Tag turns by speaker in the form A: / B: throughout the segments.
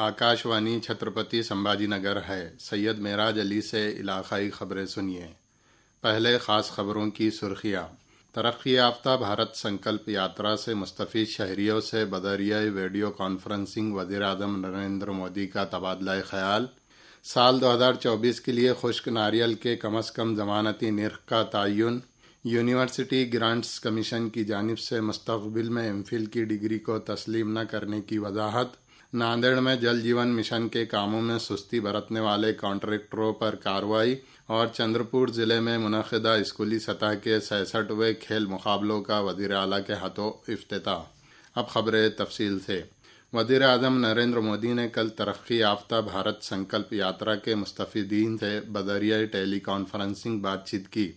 A: آکاش وانی چھترپتی سمبھاجی نگر ہے سید معراج علی سے علاقائی خبریں سنیے پہلے خاص خبروں کی سرخیاں ترقی یافتہ بھارت سنکلپ یاترا سے مستفید شہریوں سے بدریہ ویڈیو کانفرنسنگ وزیر اعظم نریندر مودی کا تبادلہ خیال سال دو ہزار چوبیس کے لیے خشک ناریل کے کم از کم ضمانتی نرخ کا تعین یونیورسٹی گرانٹس کمیشن کی جانب سے مستقبل میں ایم فل کی ڈگری کو تسلیم نہ کرنے کی وضاحت ناندیڑ میں جل جیون مشن کے کاموں میں سستی برتنے والے کانٹریکٹروں پر کاروائی اور چندرپور ضلع میں منعقدہ اسکولی سطح کے سینسٹھویں کھیل مقابلوں کا اعلیٰ کے ہاتھوں افتتاح اب خبریں تفصیل سے وزیر اعظم نریندر مودی نے کل ترقی یافتہ بھارت سنکلپ یاترا کے مستفیدین سے بذریعہ ٹیلی کانفرنسنگ بات چیت کی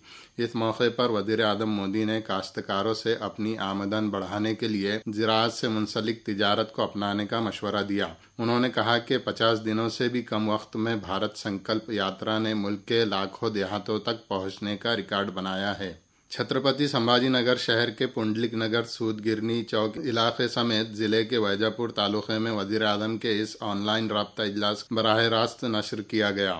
A: اس موقع پر وزیر اعظم مودی نے کاشتکاروں سے اپنی آمدن بڑھانے کے لیے زراعت سے منسلک تجارت کو اپنانے کا مشورہ دیا انہوں نے کہا کہ پچاس دنوں سے بھی کم وقت میں بھارت سنکلپ یاترا نے ملک کے لاکھوں دیہاتوں تک پہنچنے کا ریکارڈ بنایا ہے چھترپتی سمبھاجی نگر شہر کے پنڈلک نگر سود گرنی چوک علاقے سمیت ضلع کے ویجاپور تعلقے میں وزیر اعظم کے اس آن لائن رابطہ اجلاس براہ راست نشر کیا گیا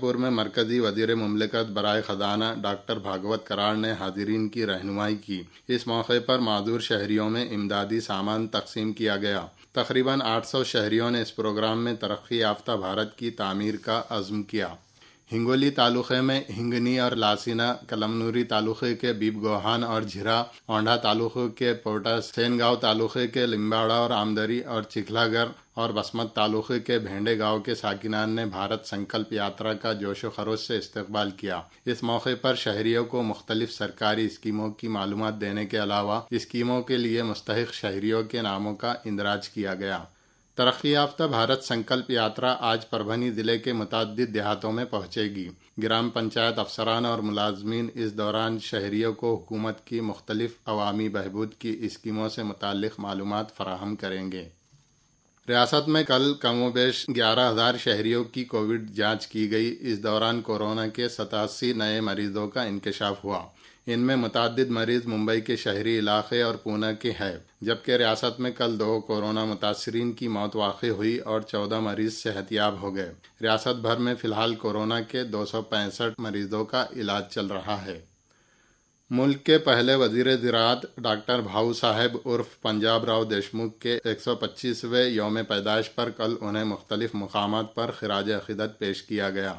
A: پور میں مرکزی وزیر مملکت برائے خزانہ ڈاکٹر بھاگوت کرار نے حاضرین کی رہنمائی کی اس موقع پر معذور شہریوں میں امدادی سامان تقسیم کیا گیا تقریباً آٹھ سو شہریوں نے اس پروگرام میں ترقی یافتہ بھارت کی تعمیر کا عزم کیا ہنگولی تعلقے میں ہنگنی اور لاسینہ کلمنوری تعلقے کے بیب گوہان اور جھرا اونڈا تعلقے کے پوٹا سین گاؤں تعلقے کے لمباڑا اور آمدری اور چکھلا گھر اور بسمت تعلقے کے بھینڈے گاؤں کے ساکنان نے بھارت سنکلپ یاترا کا جوش و خروش سے استقبال کیا اس موقع پر شہریوں کو مختلف سرکاری اسکیموں کی معلومات دینے کے علاوہ اسکیموں کے لیے مستحق شہریوں کے ناموں کا اندراج کیا گیا ترقی یافتہ بھارت سنکلپ یاترا آج پربھنی ضلع کے متعدد دیہاتوں میں پہنچے گی گرام پنچایت افسران اور ملازمین اس دوران شہریوں کو حکومت کی مختلف عوامی بہبود کی اسکیموں سے متعلق معلومات فراہم کریں گے ریاست میں کل کم و بیش گیارہ ہزار شہریوں کی کووڈ جانچ کی گئی اس دوران کورونا کے ستاسی نئے مریضوں کا انکشاف ہوا ان میں متعدد مریض ممبئی کے شہری علاقے اور پونا کے ہے جبکہ ریاست میں کل دو کورونا متاثرین کی موت واقع ہوئی اور چودہ مریض صحتیاب ہو گئے ریاست بھر میں فی الحال کورونا کے دو سو پینسٹھ مریضوں کا علاج چل رہا ہے ملک کے پہلے وزیر زراعت ڈاکٹر بھاؤ صاحب عرف پنجاب راؤ دیشمکھ کے ایک سو پچیسویں یوم پیدائش پر کل انہیں مختلف مقامات پر خراج عقیدت پیش کیا گیا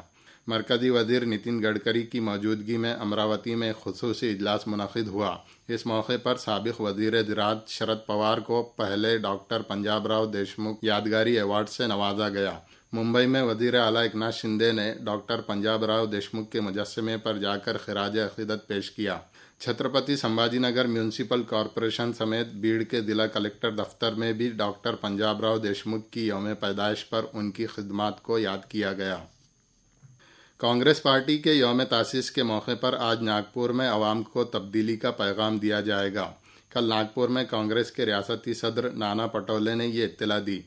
A: مرکزی وزیر نتن گڈکری کی موجودگی میں امراوتی میں خصوصی اجلاس منعقد ہوا اس موقع پر سابق وزیر زراعت شرد پوار کو پہلے ڈاکٹر پنجاب راؤ دیشمکھ یادگاری ایوارڈ سے نوازا گیا ممبئی میں وزیر اعلیٰ ناتھ شندے نے ڈاکٹر پنجاب راؤ دیشمکھ کے مجسمے پر جا کر خراج عقیدت پیش کیا چھترپتی سمبھاجی نگر میونسپل کارپوریشن سمیت بیڑ کے ضلع کلکٹر دفتر میں بھی ڈاکٹر پنجاب راؤ دیشمکھ کی یوم پیدائش پر ان کی خدمات کو یاد کیا گیا کانگریس پارٹی کے یوم تاسیس کے موقع پر آج ناگپور میں عوام کو تبدیلی کا پیغام دیا جائے گا کل ناگپور میں کانگریس کے ریاستی صدر نانا پٹولے نے یہ اطلاع دی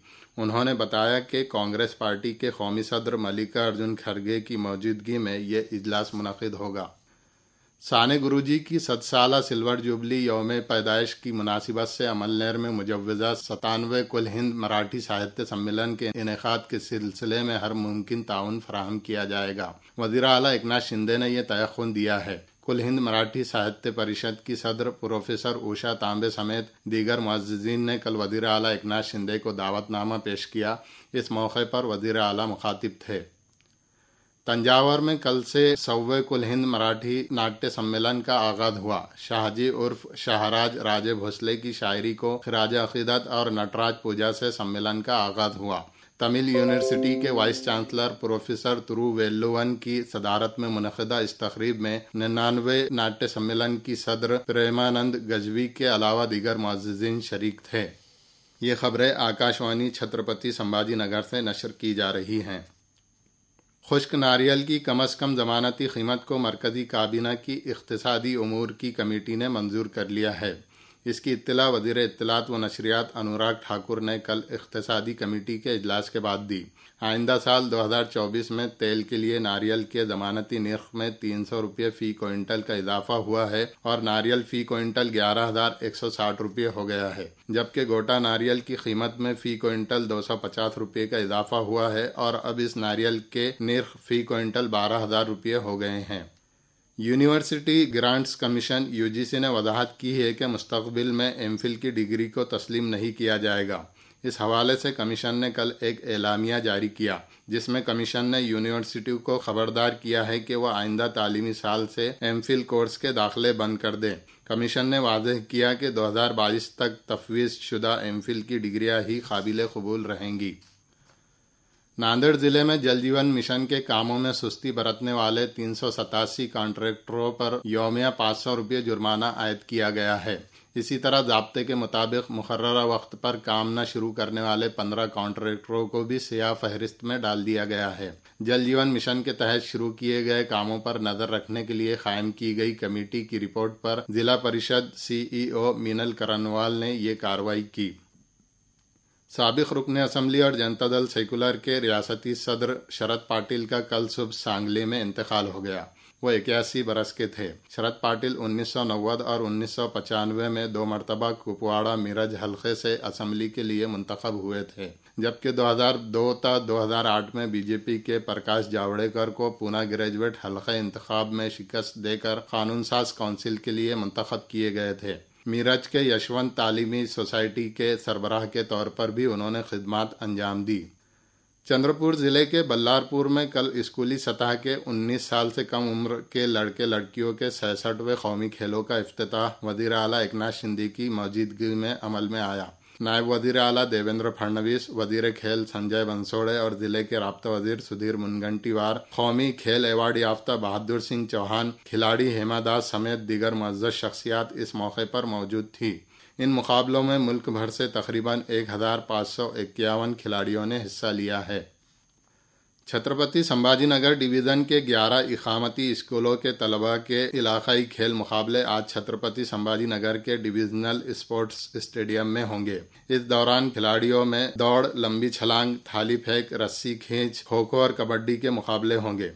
A: انہوں نے بتایا کہ کانگریس پارٹی کے قومی صدر ملکہ ارجن کھرگے کی موجودگی میں یہ اجلاس منعقد ہوگا سانے گرو جی کی ست سالہ سلور جوبلی یوم پیدائش کی مناسبت سے عمل نیر میں مجوزہ ستانوے کل ہند مراٹھی ساہتیہ سمیلن کے انعقاد کے سلسلے میں ہر ممکن تعاون فراہم کیا جائے گا وزیر اعلیٰ اکنا شندے نے یہ تیخن دیا ہے کل ہند مراٹھی ساہتیہ پریشد کی صدر پروفیسر اوشا تانبے سمیت دیگر معززین نے کل وزیر اعلیٰ اکنا شندے کو دعوت نامہ پیش کیا اس موقع پر وزیر اعلیٰ مخاطب تھے تنجاور میں کل سے سوے کل ہند مراٹھی ناٹیہ سمیلن کا آغاز ہوا شاہ جی عرف شاہراج راجے بھوسلے کی شاعری کو خراج عقیدت اور نٹراج پوجا سے سمیلن کا آغاز ہوا تمل یونیورسٹی کے vice chancellor professor Thiruvalluvan کی صدارت میں منعقدہ اس تقریب میں ننانوے ناٹیہ سمیلن کی صدر پریمانند گجوی کے علاوہ دیگر معززین شریک تھے یہ خبریں آکاشوانی چھترپتی سمباجی نگر سے نشر کی جا رہی ہیں خشک ناریل کی کم از کم ضمانتی قیمت کو مرکزی کابینہ کی اقتصادی امور کی کمیٹی نے منظور کر لیا ہے اس کی اطلاع وزیر اطلاعات و نشریات انوراگ ٹھاکر نے کل اقتصادی کمیٹی کے اجلاس کے بعد دی آئندہ سال دو ہزار چوبیس میں تیل کے لیے ناریل کے ضمانتی نرخ میں تین سو روپئے فی کوئنٹل کا اضافہ ہوا ہے اور ناریل فی کوئنٹل گیارہ ہزار ایک سو ساٹھ روپئے ہو گیا ہے جبکہ گوٹا ناریل کی قیمت میں فی کوئنٹل دو سو پچاس روپئے کا اضافہ ہوا ہے اور اب اس ناریل کے نرخ فی کوئنٹل بارہ ہزار روپئے ہو گئے ہیں university grants commission U G C نے وضاحت کی ہے کہ مستقبل میں ایم فل کی ڈگری کو تسلیم نہیں کیا جائے گا اس حوالے سے کمیشن نے کل ایک اعلامیہ جاری کیا جس میں کمیشن نے یونیورسٹی کو خبردار کیا ہے کہ وہ آئندہ تعلیمی سال سے ایم فل کورس کے داخلے بند کر دیں کمیشن نے واضح کیا کہ دو ہزار بائیس تک تفویض شدہ ایم فل کی ڈگریاں ہی قابل قبول رہیں گی ناندیڑ ضلع میں جل جیون مشن کے کاموں میں سستی برتنے والے تین سو ستاسی کانٹریکٹروں پر یومیہ پانچ سو روپئے جرمانہ عائد کیا گیا ہے اسی طرح ضابطے کے مطابق مقررہ وقت پر کام نہ شروع کرنے والے پندرہ کانٹریکٹروں کو بھی سیاہ فہرست میں ڈال دیا گیا ہے جل جیون مشن کے تحت شروع کیے گئے کاموں پر نظر رکھنے کے لیے قائم کی گئی کمیٹی کی رپورٹ پر ضلع پریشد سی ای او مینل کرنوال نے یہ کارروائی کی سابق رکن اسمبلی اور جنتا دل سیکولر کے ریاستی صدر شرد پاٹل کا کل صبح سانگلی میں انتقال ہو گیا وہ اکیاسی برس کے تھے شرد پاٹل انیس سو نوے اور انیس سو پچانوے میں دو مرتبہ کپواڑہ میرج حلقے سے اسمبلی کے لیے منتخب ہوئے تھے جبکہ دو ہزار دو تا دو ہزار آٹھ میں بی جے پی کے پرکاش جاوڑیکر کو پونا گریجویٹ حلقہ انتخاب میں شکست دے کر قانون ساز کونسل کے لیے منتخب کیے گئے تھے میرج کے یشونت تعلیمی سوسائٹی کے سربراہ کے طور پر بھی انہوں نے خدمات انجام دی چندرپور ضلع کے بلارپور میں کل اسکولی سطح کے انیس سال سے کم عمر کے لڑکے لڑکیوں کے سینسٹھویں قومی کھیلوں کا افتتاح وزیر اعلیٰ ایک ناتھ کی موجودگی میں عمل میں آیا نائب وزیر اعلیٰ دیویندر پھڑنویس وزیر کھیل سنجے بنسوڑے اور ضلع کے رابطہ وزیر سدھیر منگنٹی وار قومی کھیل ایوارڈ یافتہ بہادر سنگھ چوہان کھلاڑی ہیما داس سمیت دیگر معزز شخصیات اس موقع پر موجود تھی ان مقابلوں میں ملک بھر سے تقریباً ایک ہزار پانچ سو اکیاون کھلاڑیوں نے حصہ لیا ہے چھترپتی سمبھاجی نگر ڈویژن کے گیارہ اقامتی اسکولوں کے طلباء کے علاقائی کھیل مقابلے آج چھترپتی سمبھاجی نگر کے ڈویژنل اسپورٹس اسٹیڈیم میں ہوں گے اس دوران کھلاڑیوں میں دوڑ لمبی چھلانگ تھالی پھینک رسی کھینچ کھوکھو اور کبڈی کے مقابلے ہوں گے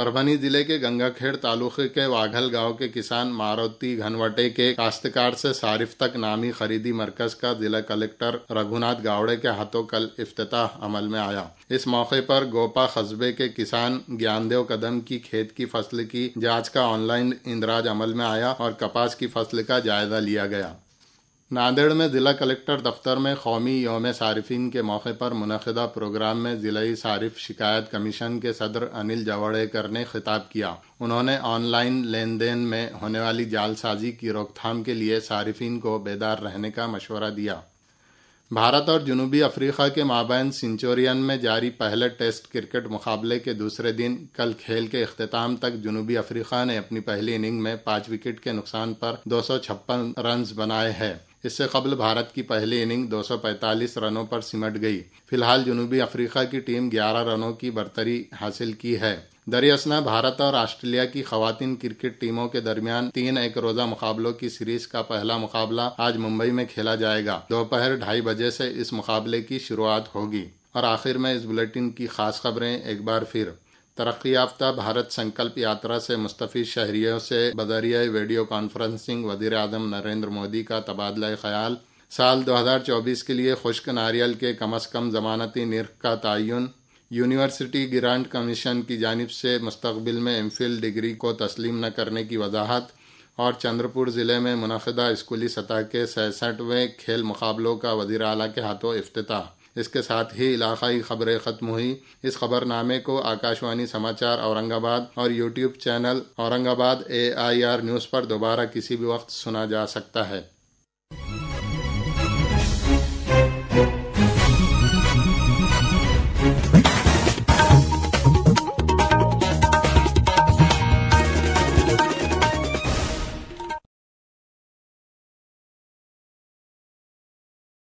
A: پربنی ضلع کے گنگا کھیڑ تعلق کے واگھل گاؤں کے کسان ماروتی گھنوٹے کے کاشتکار سے صارف تک نامی خریدی مرکز کا ضلع کلیکٹر رگھوناتھ گاوڑے کے ہاتھوں کل افتتاح عمل میں آیا اس موقع پر گوپا قصبے کے کسان گیاندیو قدم کی کھیت کی فصل کی جانچ کا آن لائن اندراج عمل میں آیا اور کپاس کی فصل کا جائزہ لیا گیا ناندیڑ میں ضلع کلکٹر دفتر میں قومی یوم صارفین کے موقع پر منعقدہ پروگرام میں ضلعی صارف شکایت کمیشن کے صدر انل جوڑے کر نے خطاب کیا انہوں نے آن لائن لین دین میں ہونے والی جال سازی کی روک تھام کے لیے صارفین کو بیدار رہنے کا مشورہ دیا بھارت اور جنوبی افریقہ کے مابین سنچورین میں جاری پہلے ٹیسٹ کرکٹ مقابلے کے دوسرے دن کل کھیل کے اختتام تک جنوبی افریقہ نے اپنی پہلی اننگ میں پانچ وکٹ کے نقصان پر دو سو چھپن رنز بنائے ہیں اس سے قبل بھارت کی پہلی اننگ دو سو پینتالیس رنوں پر سمٹ گئی فی الحال جنوبی افریقہ کی ٹیم گیارہ رنوں کی برتری حاصل کی ہے دریاسنا بھارت اور آسٹریلیا کی خواتین کرکٹ ٹیموں کے درمیان تین ایک روزہ مقابلوں کی سیریز کا پہلا مقابلہ آج ممبئی میں کھیلا جائے گا دوپہر ڈھائی بجے سے اس مقابلے کی شروعات ہوگی اور آخر میں اس بلٹن کی خاص خبریں ایک بار پھر ترقی یافتہ بھارت سنکلپ یاترا سے مستفید شہریوں سے بذریعۂ ویڈیو کانفرنسنگ وزیر اعظم نریندر مودی کا تبادلہ خیال سال دو ہزار چوبیس کے لیے خشک ناریل کے کم از کم ضمانتی نرخ کا تعین یونیورسٹی گرانٹ کمیشن کی جانب سے مستقبل میں ایم فل ڈگری کو تسلیم نہ کرنے کی وضاحت اور چندرپور ضلع میں منعقدہ اسکولی سطح کے سینسٹھویں کھیل مقابلوں کا وزیر اعلیٰ کے ہاتھوں افتتاح اس کے ساتھ ہی علاقائی خبریں ختم ہوئی اس خبر نامے کو آکاشوانی سماچار اورنگ آباد اور یوٹیوب چینل اورنگ آباد اے آئی آر نیوز پر دوبارہ کسی بھی وقت سنا جا سکتا ہے